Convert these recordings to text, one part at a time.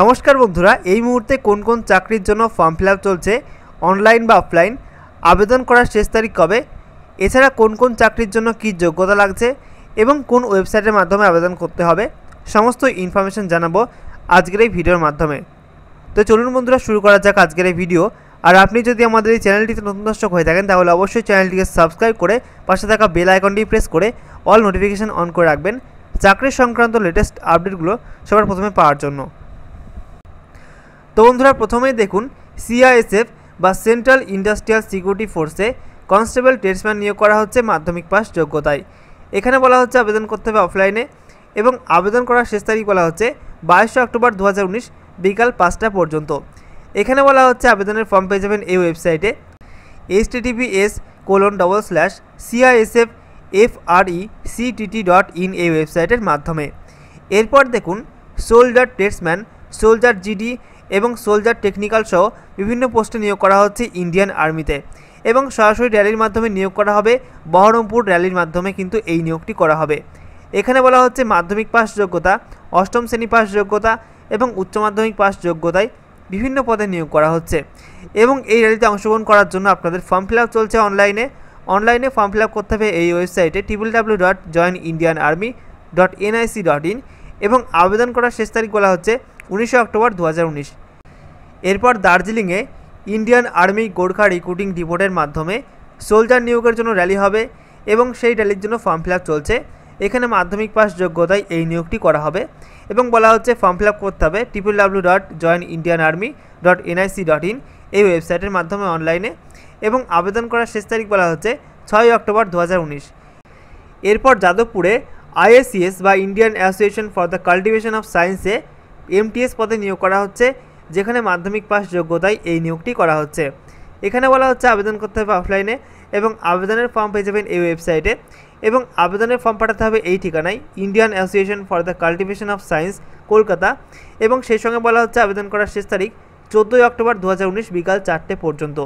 নমস্কার বন্ধুরা এই মুহূর্তে কোন কোন চাকরির জন্য ফর্ম ফিল চলছে অনলাইন বা অফলাইন আবেদন করার শেষ তারিখ কবে এছাড়া কোন কোন চাকরির জন্য কি যোগ্যতা লাগছে এবং কোন ওয়েবসাইটের মাধ্যমে আবেদন করতে হবে সমস্ত ইনফরমেশন জানাবো আজকের এই ভিডিওর মাধ্যমে তো চলুন বন্ধুরা শুরু করা যাক আজকের এই ভিডিও আর আপনি যদি আমাদের এই চ্যানেলটিতে নতুন দর্শক হয়ে থাকেন তাহলে অবশ্যই চ্যানেলটিকে সাবস্ক্রাইব করে পাশে থাকা বেল আইকনটি প্রেস করে অল নোটিফিকেশান অন করে রাখবেন চাকরি সংক্রান্ত লেটেস্ট আপডেটগুলো সবার প্রথমে পাওয়ার জন্য তো বন্ধুরা প্রথমেই দেখুন সিআইএসএফ বা সেন্ট্রাল ইন্ডাস্ট্রিয়াল সিকিউরিটি ফোর্সে কনস্টেবল টেস্টম্যান নিয়োগ করা হচ্ছে মাধ্যমিক পাস যোগ্যতায় এখানে বলা হচ্ছে আবেদন করতে হবে অফলাইনে এবং আবেদন করার শেষ তারিখ বলা হচ্ছে বাইশে অক্টোবর দু বিকাল পাঁচটা পর্যন্ত এখানে বলা হচ্ছে আবেদনের ফর্ম পেয়ে যাবেন এই ওয়েবসাইটে HTTPS colon double slash CISF FRE CTT dot in এই ওয়েবসাইটের মাধ্যমে এরপর দেখুন সোলজার টেটসম্যান সোলজার জিডি এবং সোলজার টেকনিক্যাল সহ বিভিন্ন পোস্টে নিয়োগ করা হচ্ছে ইন্ডিয়ান আর্মিতে এবং সরাসরি র্যালির মাধ্যমে নিয়োগ করা হবে বহরমপুর র্যালির মাধ্যমে কিন্তু এই নিয়োগটি করা হবে এখানে বলা হচ্ছে মাধ্যমিক পাস যোগ্যতা অষ্টম শ্রেণী পাস যোগ্যতা এবং উচ্চ মাধ্যমিক পাস যোগ্যতায় বিভিন্ন পদে নিয়োগ করা হচ্ছে এবং এই র্যালিতে অংশগ্রহণ করার জন্য আপনাদের ফর্ম ফিল চলছে অনলাইনে অনলাইনে ফর্ম ফিল করতে হবে এই ওয়েবসাইটে triple W dot join Indian army dot NIC dot in এবং আবেদন করার শেষ তারিখ বলা হচ্ছে উনিশে অক্টোবর দু এরপর দার্জিলিংয়ে ইন্ডিয়ান আর্মি গোর্খা রিক্রুটিং ডিপোটের মাধ্যমে সোলজার নিয়োগের জন্য র্যালি হবে এবং সেই র্যালির জন্য ফর্ম ফিল চলছে এখানে মাধ্যমিক পাস যোগ্যতায় এই নিয়োগটি করা হবে এবং বলা হচ্ছে ফর্ম ফিল করতে হবে triple W dot join Indian army dot NIC dot in এই ওয়েবসাইটের মাধ্যমে অনলাইনে এবং আবেদন করার শেষ তারিখ বলা হচ্ছে ছয় অক্টোবর দু এরপর যাদবপুরে আইএসিএস বা Indian association for the cultivation of সায়েন্সে এমটিএস পদে নিয়োগ করা হচ্ছে যেখানে মাধ্যমিক পাস যোগ্যতায় এই নিয়োগটি করা হচ্ছে এখানে বলা হচ্ছে আবেদন করতে হবে অফলাইনে এবং আবেদনের ফর্ম পেয়ে যাবেন এই ওয়েবসাইটে এবং আবেদনের ফর্ম পাঠাতে হবে এই ঠিকানায় Indian association for the cultivation of science Kolkata এবং সেই সঙ্গে বলা হচ্ছে আবেদন করার শেষ তারিখ চোদ্দোই অক্টোবর দু বিকাল চারটে পর্যন্ত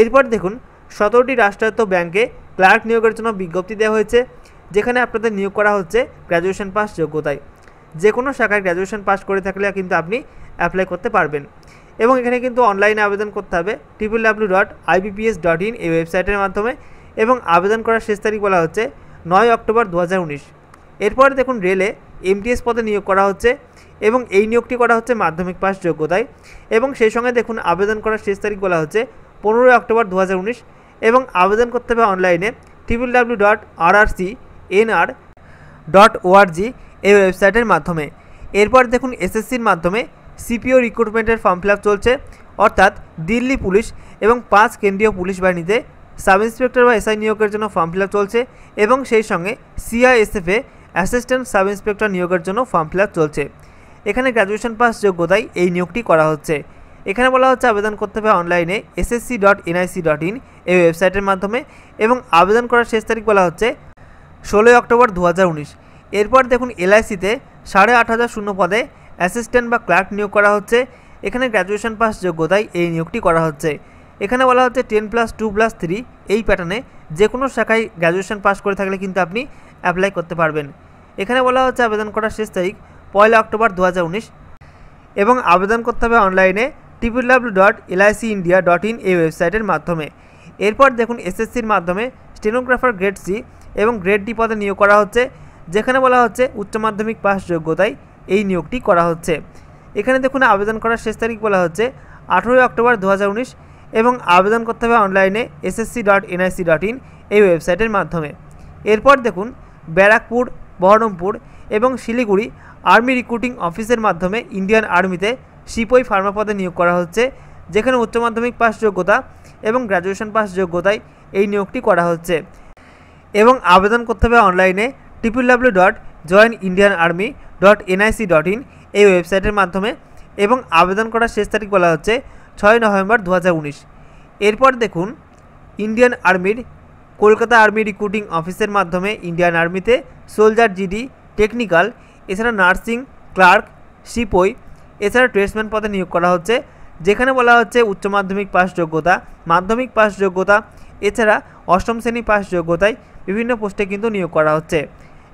এরপর দেখুন সতেরোটি রাষ্ট্রায়ত্ত ব্যাংকে ক্লার্ক নিয়োগের জন্য বিজ্ঞপ্তি দেওয়া হয়েছে যেখানে আপনাদের নিয়োগ করা হচ্ছে গ্র্যাজুয়েশন পাস যোগ্যতায় যে কোনো শাখায় গ্র্যাজুয়েশন পাস করে থাকলে কিন্তু আপনি অ্যাপ্লাই করতে পারবেন এবং এখানে কিন্তু অনলাইনে আবেদন করতে হবে triple W dot IBPS dot in এই ওয়েবসাইটের মাধ্যমে এবং আবেদন করার শেষ তারিখ বলা হচ্ছে নয় অক্টোবর দু এরপরে দেখুন রেলে এমটিএস পদে নিয়োগ করা হচ্ছে এবং এই নিয়োগটি করা হচ্ছে মাধ্যমিক পাস যোগ্যতায় এবং সেই সঙ্গে দেখুন আবেদন করার শেষ তারিখ বলা হচ্ছে পনেরোই অক্টোবর দু এবং আবেদন করতে হবে অনলাইনে triple W dot R R C NR dot ORG এই ওয়েবসাইটের মাধ্যমে এরপর দেখুন এসএসসির মাধ্যমে সিপিও রিক্রুটমেন্টের ফর্ম ফিল চলছে অর্থাৎ দিল্লি পুলিশ এবং পাঁচ কেন্দ্রীয় পুলিশ বাহিনীতে সাব ইন্সপেক্টর বা এসআই নিয়োগের জন্য ফর্ম ফিল চলছে এবং সেই সঙ্গে সিআইএসএফে অ্যাসিস্ট্যান্ট সাব ইন্সপেক্টর নিয়োগের জন্য ফর্ম ফিল চলছে এখানে গ্র্যাজুয়েশন পাস যোগ্যতায় এই নিয়োগটি করা হচ্ছে এখানে বলা হচ্ছে আবেদন করতে হবে অনলাইনে SSC dot NIC dot in এই ওয়েবসাইটের মাধ্যমে এবং আবেদন করার শেষ তারিখ বলা হচ্ছে ষোলোই অক্টোবর দু এরপর দেখুন এলআইসিতে সাড়ে আট হাজার শূন্য পদে অ্যাসিস্ট্যান্ট বা ক্লার্ক নিয়োগ করা হচ্ছে এখানে গ্র্যাজুয়েশন পাস যোগ্যতায় এই নিয়োগটি করা হচ্ছে এখানে বলা হচ্ছে ten plus two plus three এই প্যাটার্নে যে কোনো শাখায় গ্র্যাজুয়েশন পাস করে থাকলে কিন্তু আপনি অ্যাপ্লাই করতে পারবেন এখানে বলা হচ্ছে আবেদন করার শেষ তারিখ পয়লা অক্টোবর দু এবং আবেদন করতে হবে অনলাইনে triple W dot LIC India dot in এই ওয়েবসাইটের মাধ্যমে এরপর দেখুন এসএসসির মাধ্যমে স্টেনোগ্রাফার গ্রেড সি এবং গ্রেড ডি পদে নিয়োগ করা হচ্ছে যেখানে বলা হচ্ছে উচ্চ মাধ্যমিক পাস যোগ্যতায় এই নিয়োগটি করা হচ্ছে এখানে দেখুন আবেদন করার শেষ তারিখ বলা হচ্ছে আঠেরোই অক্টোবর দু এবং আবেদন করতে হবে অনলাইনে SSC dot NIC dot in এই ওয়েবসাইটের মাধ্যমে এরপর দেখুন ব্যারাকপুর বহরমপুর এবং শিলিগুড়ি আর্মি রিক্রুটিং অফিসের মাধ্যমে ইন্ডিয়ান আর্মিতে সিপই ফার্মা পদে নিয়োগ করা হচ্ছে যেখানে উচ্চ মাধ্যমিক পাস যোগ্যতা এবং গ্র্যাজুয়েশন পাস যোগ্যতায় এই নিয়োগটি করা হচ্ছে এবং আবেদন করতে হবে অনলাইনে triple W dot join Indian army dot NIC dot in এই ওয়েবসাইটের মাধ্যমে এবং আবেদন করার শেষ তারিখ বলা হচ্ছে ছয় নভেম্বর দু এরপর দেখুন ইন্ডিয়ান আর্মির কলকাতা আর্মি রিক্রুটিং অফিসের মাধ্যমে ইন্ডিয়ান আর্মিতে সোলজার জিডি টেকনিক্যাল এছাড়া নার্সিং ক্লার্ক সিপই এছাড়া ট্রেসম্যান পদে নিয়োগ করা হচ্ছে যেখানে বলা হচ্ছে উচ্চ মাধ্যমিক পাস যোগ্যতা মাধ্যমিক পাস যোগ্যতা এছাড়া অষ্টম শ্রেণী পাস যোগ্যতায় বিভিন্ন পোস্টে কিন্তু নিয়োগ করা হচ্ছে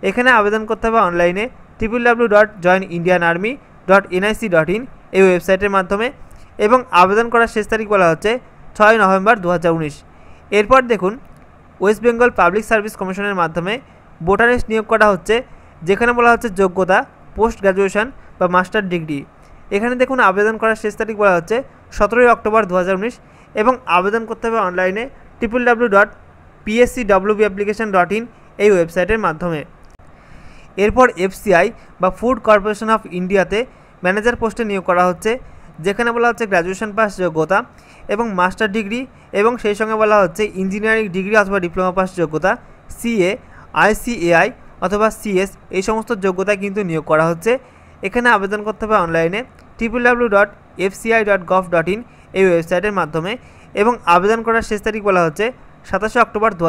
এখানে আবেদন করতে হবে অনলাইনে triple W dot join Indian army dot NIC dot in এই ওয়েবসাইটের মাধ্যমে এবং আবেদন করার শেষ তারিখ বলা হচ্ছে ছয় নভেম্বর দু এরপর দেখুন ওয়েস্ট বেঙ্গল পাবলিক সার্ভিস কমিশনের মাধ্যমে ভোটার নিয়োগ করা হচ্ছে যেখানে বলা হচ্ছে যোগ্যতা পোস্ট গ্র্যাজুয়েশন বা মাস্টার ডিগ্রি এখানে দেখুন আবেদন করার শেষ তারিখ বলা হচ্ছে সতেরোই অক্টোবর দু এবং আবেদন করতে হবে অনলাইনে triple W dot PSC WB application dot in এই ওয়েবসাইটের মাধ্যমে এরপর এফসিআই বা ফুড কর্পোরেশন অফ ইন্ডিয়াতে ম্যানেজার পোস্টে নিয়োগ করা হচ্ছে যেখানে বলা হচ্ছে গ্র্যাজুয়েশন পাস যোগ্যতা এবং মাস্টার ডিগ্রি এবং সেই সঙ্গে বলা হচ্ছে ইঞ্জিনিয়ারিং ডিগ্রি অথবা ডিপ্লোমা পাস যোগ্যতা সিএ আইসিএআই অথবা সিএস এই সমস্ত যোগ্যতা কিন্তু নিয়োগ করা হচ্ছে এখানে আবেদন করতে হবে অনলাইনে triple W dot FCI dot gov dot in এই ওয়েবসাইটের মাধ্যমে এবং আবেদন করার শেষ তারিখ বলা হচ্ছে সাতাশে অক্টোবর দু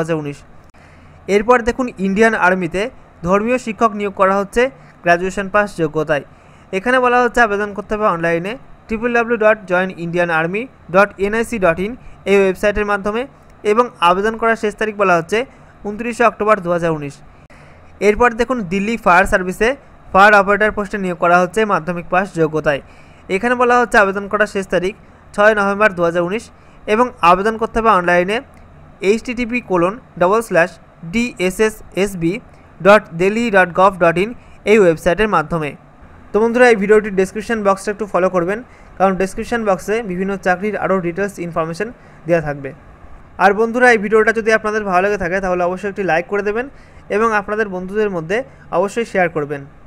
এরপর দেখুন ইন্ডিয়ান আর্মিতে ধর্মীয় শিক্ষক নিয়োগ করা হচ্ছে গ্র্যাজুয়েশন পাস যোগ্যতায় এখানে বলা হচ্ছে আবেদন করতে হবে অনলাইনে triple W dot join Indian army dot NIC dot in এই ওয়েবসাইটের মাধ্যমে এবং আবেদন করার শেষ তারিখ বলা হচ্ছে উনত্রিশে অক্টোবর দু এরপর দেখুন দিল্লি ফায়ার সার্ভিসে ফায়ার অপারেটর পোস্টে নিয়োগ করা হচ্ছে মাধ্যমিক পাস যোগ্যতায় এখানে বলা হচ্ছে আবেদন করার শেষ তারিখ ছয় নভেম্বর দু এবং আবেদন করতে হবে অনলাইনে HTTP colon double slash DSSSB dot Delhi dot gov dot in এই ওয়েবসাইটের মাধ্যমে তো বন্ধুরা এই ভিডিওটির ডেসক্রিপশন বক্সটা একটু ফলো করবেন কারণ ডেসক্রিপশন বক্সে বিভিন্ন চাকরির আরও ডিটেলস ইনফরমেশন দেওয়া থাকবে আর বন্ধুরা এই ভিডিওটা যদি আপনাদের ভালো লেগে থাকে তাহলে অবশ্যই একটি লাইক করে দেবেন এবং আপনাদের বন্ধুদের মধ্যে অবশ্যই শেয়ার করবেন